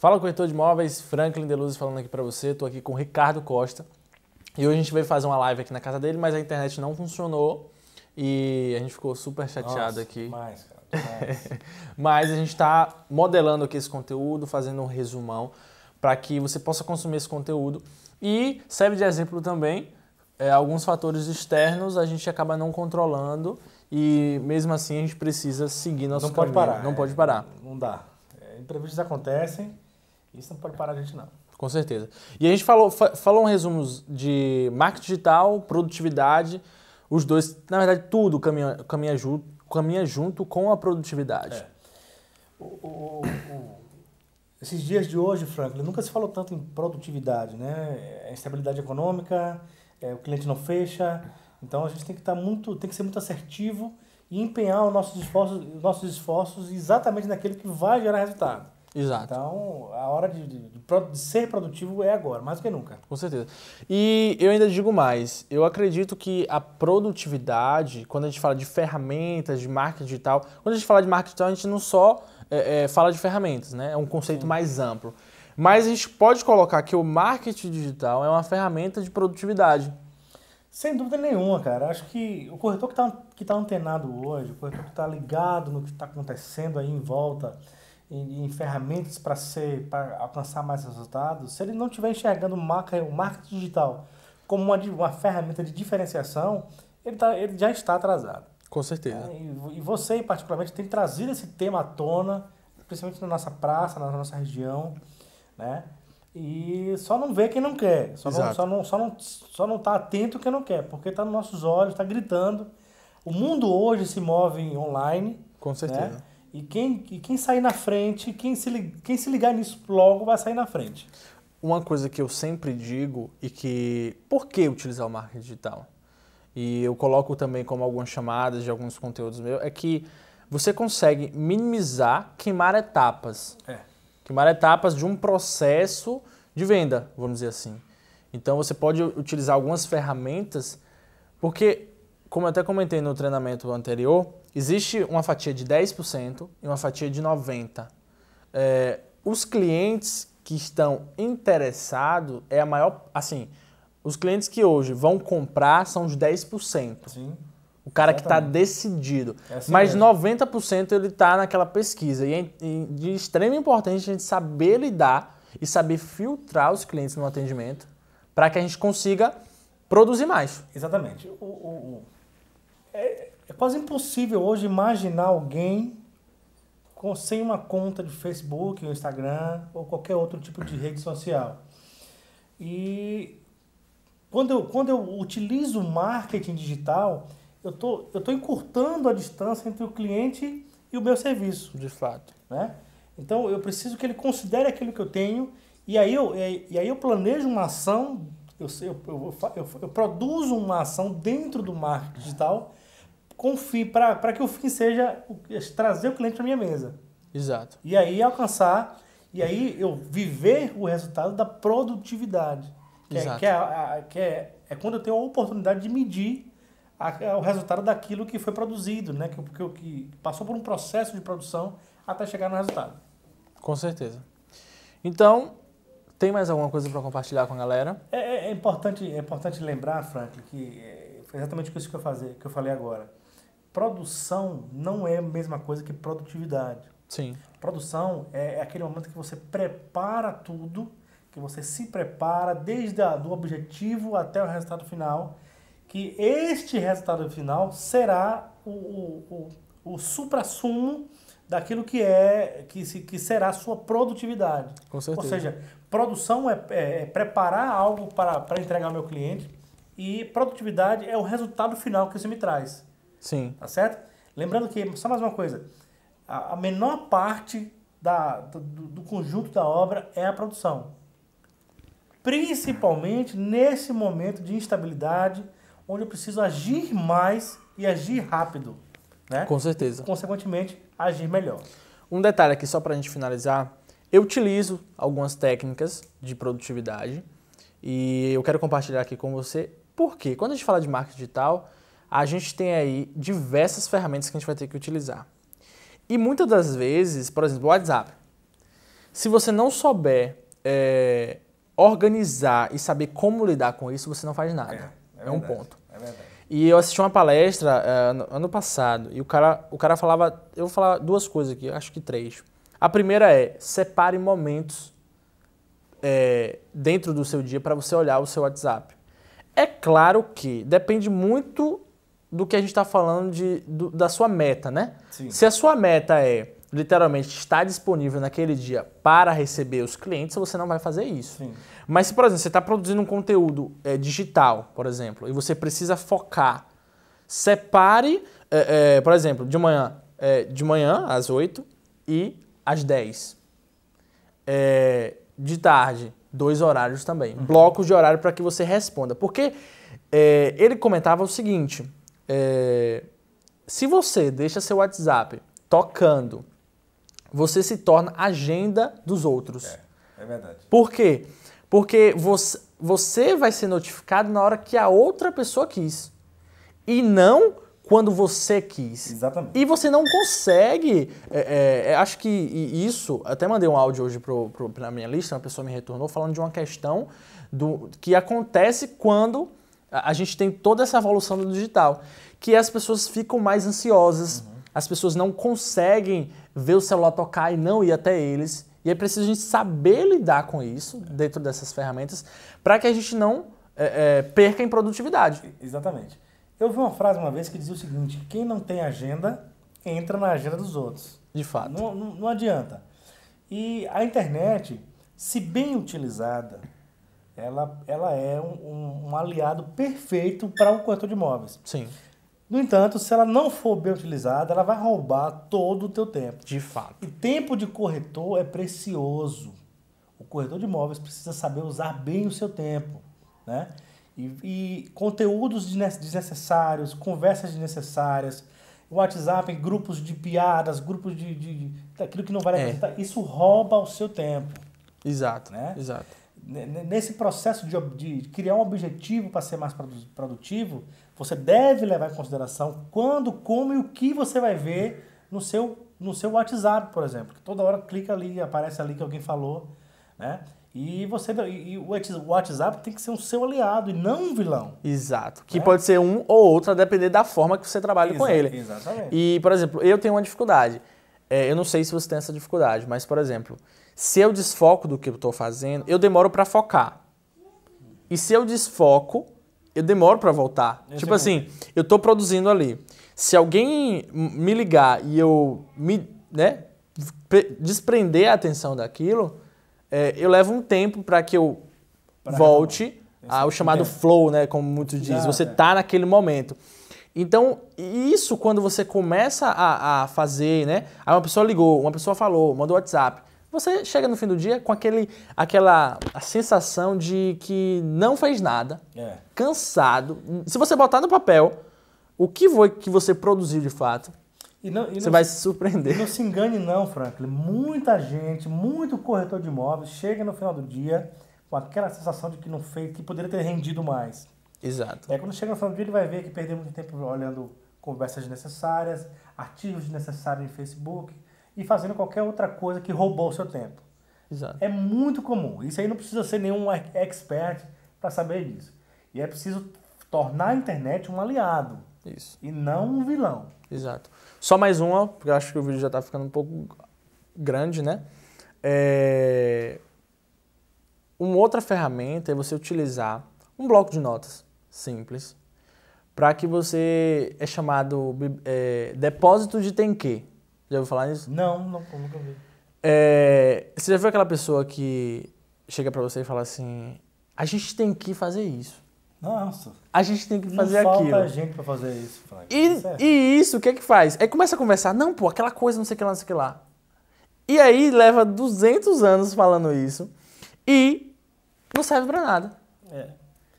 Fala corretor de imóveis, Franklin Deluzes falando aqui para você. Estou aqui com o Ricardo Costa e hoje a gente veio fazer uma live aqui na casa dele, mas a internet não funcionou e a gente ficou super chateado Nossa, aqui. Demais, cara, demais. mas a gente está modelando aqui esse conteúdo, fazendo um resumão para que você possa consumir esse conteúdo e serve de exemplo também é, alguns fatores externos a gente acaba não controlando e mesmo assim a gente precisa seguir nosso não caminho. Pode parar, não é, pode parar. Não dá. É, imprevistos acontecem. Isso não pode parar a gente, não. Com certeza. E a gente falou, falou um resumo de marketing digital, produtividade, os dois, na verdade, tudo caminha, caminha, junto, caminha junto com a produtividade. É. O, o, o, esses dias de hoje, Franklin, nunca se falou tanto em produtividade, né? É, é instabilidade econômica, é, o cliente não fecha. Então a gente tem que estar tá muito, tem que ser muito assertivo e empenhar os nossos esforços, os nossos esforços exatamente naquele que vai gerar resultado. Exato. Então, a hora de, de, de, ser produtivo é agora, mais do que nunca. Com certeza. E eu ainda digo mais, eu acredito que a produtividade, quando a gente fala de ferramentas, de marketing digital, quando a gente fala de marketing digital, a gente não só é, é, fala de ferramentas, né? É um conceito Sim. mais amplo. Mas a gente pode colocar que o marketing digital é uma ferramenta de produtividade. Sem dúvida nenhuma, cara. Acho que o corretor que está que tá antenado hoje, o corretor que está ligado no que está acontecendo aí em volta, em, em ferramentas para ser para alcançar mais resultados, se ele não estiver enxergando marca, o marketing digital como uma, uma ferramenta de diferenciação, ele, tá, ele já está atrasado. Com certeza. É, e, e você, particularmente, tem trazido esse tema à tona, principalmente na nossa praça, na nossa região, né? E só não vê quem não quer, só não, só não, só não, só não tá atento quem não quer, porque está nos nossos olhos, está gritando. O mundo hoje se move online. Com certeza. Né? E quem, e quem sair na frente, quem se, quem se ligar nisso logo vai sair na frente. Uma coisa que eu sempre digo e que. Por que utilizar o marketing digital? E eu coloco também como algumas chamadas de alguns conteúdos meus, é que você consegue minimizar, queimar etapas. É. Queimar etapas de um processo de venda, vamos dizer assim. Então você pode utilizar algumas ferramentas, porque, como eu até comentei no treinamento anterior, Existe uma fatia de 10% e uma fatia de 90%. É, os clientes que estão interessados é a maior. Assim, os clientes que hoje vão comprar são os 10%. Sim. O cara tá Exatamente. que está decidido. É assim Mas mesmo. 90% ele está naquela pesquisa. E é de extrema importância a gente saber lidar e saber filtrar os clientes no atendimento para que a gente consiga produzir mais. Exatamente. O, o, o... É quase impossível hoje imaginar alguém com, sem uma conta de Facebook, ou Instagram ou qualquer outro tipo de rede social. E quando eu, quando eu utilizo marketing digital, eu tô, estou tô encurtando a distância entre o cliente e o meu serviço. De fato. Né? Então eu preciso que ele considere aquilo que eu tenho e aí eu, e aí eu planejo uma ação, eu, eu, eu, eu, produzo uma ação dentro do marketing digital com para que o fim seja trazer o cliente para minha mesa. Exato. E aí alcançar, e aí eu viver o resultado da produtividade. Que, é, Exato. É, que, é, que é, é, quando eu tenho a oportunidade de medir a, a, o resultado daquilo que foi produzido, né? Que, que, que passou por um processo de produção até chegar no resultado. Com certeza. Então, tem mais alguma coisa para compartilhar com a galera? É, é, é, importante, é importante lembrar, Frank que é, foi exatamente isso que eu, que eu falei agora produção não é a mesma coisa que produtividade. Sim. Produção é, é aquele momento que você prepara tudo, que você se prepara desde o do objetivo até o resultado final, que este resultado final será o, o, o, o supra-sumo daquilo que é que, se, que será a sua produtividade. Com certeza. Ou seja, produção é, é, é preparar algo para, para entregar ao meu cliente e produtividade é o resultado final que isso me traz. Sim. Tá certo? Lembrando que, só mais uma coisa, a, menor parte da, do, do conjunto da obra é a produção. Principalmente nesse momento de instabilidade, onde eu preciso agir mais e agir rápido. Né? Com certeza. Consequentemente, agir melhor. Um detalhe aqui só para a gente finalizar, eu utilizo algumas técnicas de produtividade e eu quero compartilhar aqui com você porque quando a gente fala de marketing digital, a gente tem aí diversas ferramentas que a gente vai ter que utilizar. E muitas das vezes, por exemplo, o WhatsApp. Se você não souber é, organizar e saber como lidar com isso, você não faz nada. É, é, é um verdade, ponto. É e eu assisti uma palestra é, ano passado e o cara, o cara falava. Eu vou falar duas coisas aqui, acho que três. A primeira é separe momentos é, dentro do seu dia para você olhar o seu WhatsApp. É claro que depende muito do que a gente está falando de, do, da sua meta, né? Sim. Se a sua meta é literalmente estar disponível naquele dia para receber os clientes, você não vai fazer isso. Sim. Mas se, por exemplo, você está produzindo um conteúdo é, digital, por exemplo, e você precisa focar, separe, é, é, por exemplo, de manhã, é, de manhã às 8 e às 10. É, de tarde, dois horários também. Uhum. Blocos de horário para que você responda. Porque é, ele comentava o seguinte é, se você deixa seu WhatsApp tocando, você se torna agenda dos outros. É, é verdade. Por quê? Porque você, você vai ser notificado na hora que a outra pessoa quis. E não quando você quis. Exatamente. E você não consegue. É, é, é acho que isso. Até mandei um áudio hoje para a minha lista, uma pessoa me retornou falando de uma questão do que acontece quando a gente tem toda essa evolução do digital, que as pessoas ficam mais ansiosas, uhum. as pessoas não conseguem ver o celular tocar e não ir até eles. E é preciso a gente saber lidar com isso é. dentro dessas ferramentas para que a gente não é, é, perca em produtividade. Exatamente. Eu vi uma frase uma vez que dizia o seguinte: quem não tem agenda entra na agenda dos outros. De fato. Não, não, não adianta. E a internet, se bem utilizada, ela, ela é um, um aliado perfeito para o um corretor de imóveis. Sim. No entanto, se ela não for bem utilizada, ela vai roubar todo o teu tempo. De fato. E tempo de corretor é precioso. O corretor de imóveis precisa saber usar bem o seu tempo, né? E, e conteúdos desnecessários, conversas desnecessárias, WhatsApp, grupos de piadas, grupos de, de, de aquilo que não vale é. a pena. Isso rouba o seu tempo. Exato, né? Exato nesse processo de, de criar um objetivo para ser mais produtivo, você deve levar em consideração quando, como e o que você vai ver no seu, no seu WhatsApp, por exemplo. Que toda hora clica ali, aparece ali que alguém falou, né? E você e o WhatsApp tem que ser um seu aliado e não um vilão. Exato. Que né? pode ser um ou outro, a depender da forma que você trabalha Exa com ele. Exatamente. E, por exemplo, eu tenho uma dificuldade. É, eu não sei se você tem essa dificuldade, mas, por exemplo, se eu desfoco do que eu estou fazendo, eu demoro para focar. E se eu desfoco, eu demoro para voltar. Esse tipo é assim, eu estou produzindo ali. Se alguém me ligar e eu me, né, desprender a atenção daquilo, é, eu levo um tempo para que eu pra volte ao é chamado flow, né, como muitos dizem. Você está é. naquele momento. Então, isso quando você começa a, a fazer, né? Aí uma pessoa ligou, uma pessoa falou, mandou WhatsApp. Você chega no fim do dia com aquele, aquela a sensação de que não fez nada, é. cansado. Se você botar no papel o que foi que você produziu de fato, e não, e você não, vai se surpreender. Não se engane não, Franklin. Muita gente, muito corretor de imóveis chega no final do dia com aquela sensação de que não fez, que poderia ter rendido mais. Exato. É quando chega no final do dia ele vai ver que perdeu muito tempo olhando conversas desnecessárias, artigos desnecessários em Facebook, e fazendo qualquer outra coisa que roubou o seu tempo. Exato. É muito comum. Isso aí não precisa ser nenhum expert para saber disso. E é preciso tornar a internet um aliado. Isso. E não um vilão. Exato. Só mais uma, porque eu acho que o vídeo já está ficando um pouco grande, né? É... Uma outra ferramenta é você utilizar um bloco de notas simples para que você é chamado é, depósito de tem que. Já ouviu falar nisso? Não, não nunca vi. É, você já viu aquela pessoa que chega para você e fala assim: a gente tem que fazer isso. Nossa. A gente tem que fazer não aquilo. Falta gente pra fazer isso, Frank. E, é- e isso, o que é que faz? Aí começa a conversar, não, pô, aquela coisa, não sei o que lá, não sei o que lá. E aí leva 200 anos falando isso e não serve para nada. É.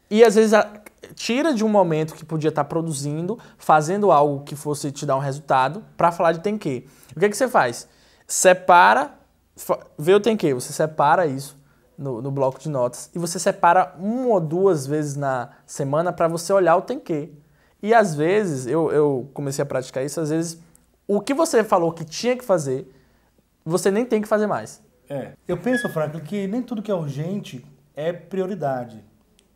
E às vezes a, tira de um momento que podia estar tá produzindo, fazendo algo que fosse te dar um resultado, para falar de tem que. O que, é que você faz? Separa, vê o tem que, você separa isso no, no, bloco de notas e você separa uma ou duas vezes na semana para você olhar o tem que. E às vezes, eu, eu comecei a praticar isso, às vezes, o que você falou que tinha que fazer, você nem tem que fazer mais. É. Eu penso, Franco, que nem tudo que é urgente é prioridade.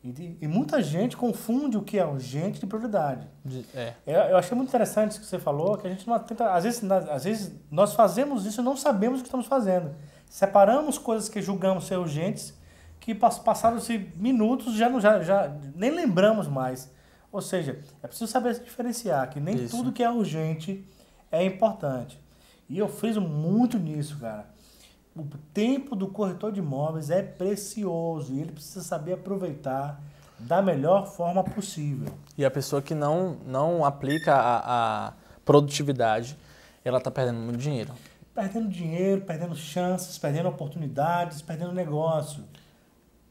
E, e, muita gente confunde o que é urgente de prioridade. É. Eu, é, eu, achei muito interessante isso que você falou, que a gente não tenta. Às vezes, às vezes nós fazemos isso e não sabemos o que estamos fazendo. Separamos coisas que julgamos ser urgentes, que passaram-se minutos já, não, já, já nem lembramos mais. Ou seja, é preciso saber se diferenciar, que nem isso. tudo que é urgente é importante. E eu fiz muito nisso, cara. O tempo do corretor de imóveis é precioso e ele precisa saber aproveitar da melhor forma possível. E a pessoa que não, não aplica a, a produtividade, ela está perdendo muito dinheiro. Perdendo dinheiro, perdendo chances, perdendo oportunidades, perdendo negócio.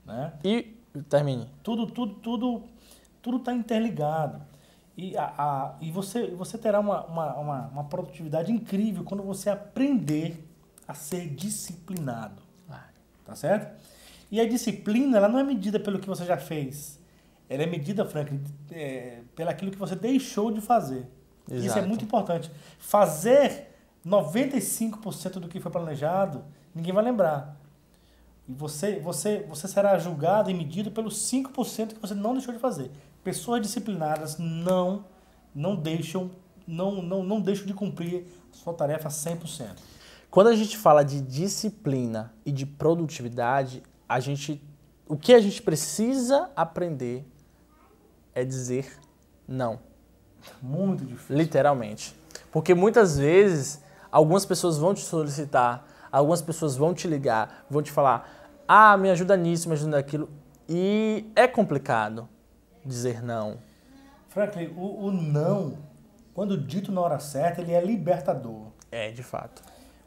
Né? E termine. Tudo, tudo, tudo, tudo está interligado. E, a, a, e você, você terá uma, uma, uma, uma produtividade incrível quando você aprender a ser disciplinado. Ah. Tá certo? E a disciplina, ela não é medida pelo que você já fez. Ela é medida, Franklin, é, pelo aquilo que você deixou de fazer. Exato. Isso é muito importante. Fazer 95% do que foi planejado, ninguém vai lembrar. E você, você, você será julgado e medido pelos 5% que você não deixou de fazer. Pessoas disciplinadas não não deixam não, não, não deixam de cumprir sua tarefa 100%. Quando a gente fala de disciplina e de produtividade, a gente, o que a gente precisa aprender é dizer não. Muito difícil. Literalmente. Porque muitas vezes algumas pessoas vão te solicitar, algumas pessoas vão te ligar, vão te falar: ah, me ajuda nisso, me ajuda naquilo. E é complicado dizer não. Franklin, o, o não, quando dito na hora certa, ele é libertador. É, de fato.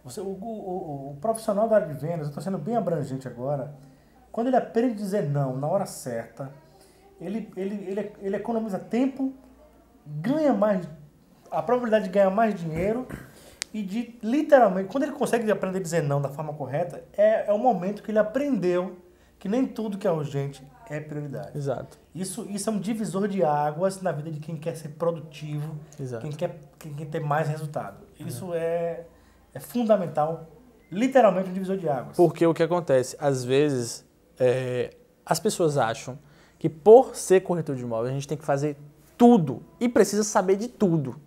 Você, o, o, o profissional da área de vendas, eu estou sendo bem abrangente agora, quando ele aprende a dizer não na hora certa, ele, ele, ele, ele economiza tempo, ganha mais, a probabilidade de ganhar mais dinheiro e de literalmente, quando ele consegue aprender a dizer não da forma correta, é, é o momento que ele aprendeu que nem tudo que é urgente é prioridade. Exato. Isso, isso é um divisor de águas na vida de quem quer ser produtivo, Exato. quem quer quem quer ter mais resultado. Isso é é fundamental, literalmente, um divisor de águas. Porque o que acontece? Às vezes, é, as pessoas acham que por ser corretor de imóveis a gente tem que fazer tudo e precisa saber de tudo.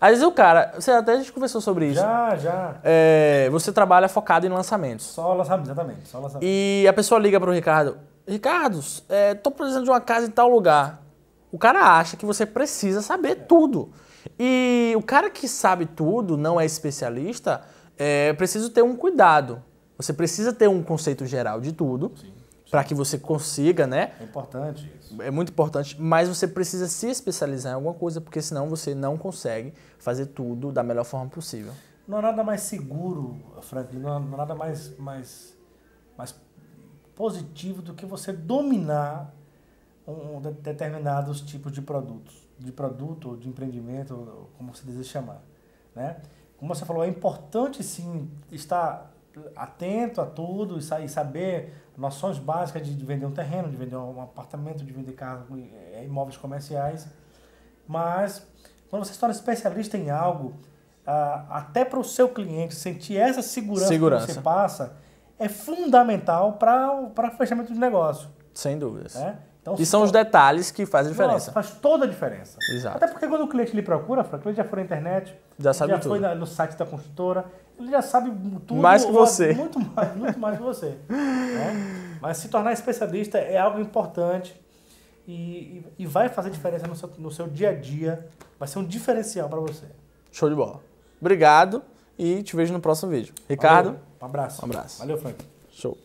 Às vezes o cara, você até a gente conversou sobre isso. Já, já. É, você trabalha focado em lançamentos. Só lançamento, exatamente. Só lançamento. E a pessoa liga para o Ricardo: Ricardo, é, tô precisando de uma casa em tal lugar. O cara acha que você precisa saber é. tudo. E o cara que sabe tudo, não é especialista, é preciso ter um cuidado. Você precisa ter um conceito geral de tudo para que você consiga, né? É importante isso. É muito importante, mas você precisa se especializar em alguma coisa, porque senão você não consegue fazer tudo da melhor forma possível. Não há é nada mais seguro, Franklin, não há é nada mais, mais, mais positivo do que você dominar um, determinados tipos de produtos de produto, de empreendimento, como você deseja chamar. Né? Como você falou, é importante sim estar atento a tudo e saber noções básicas de vender um terreno, de vender um apartamento, de vender carro, é, imóveis comerciais. Mas quando você se torna especialista em algo, até para o seu cliente sentir essa segurança, segurança. que você passa, é fundamental para o fechamento do negócio. Sem dúvidas. Né? Então, e são for... os detalhes que fazem a diferença. Nossa, faz toda a diferença. Exato. Até porque quando o cliente lhe procura, o cliente já foi na internet, já sabe já tudo. foi na, no site da construtora, ele já sabe tudo. Mais que você. Muito mais, muito mais que você. Né? Mas se tornar especialista é algo importante e, e, e vai fazer diferença no seu, no seu dia a dia. Vai ser um diferencial para você. Show de bola. Obrigado e te vejo no próximo vídeo. Ricardo. Valeu. Um abraço. Um abraço. Valeu, Frank. Show.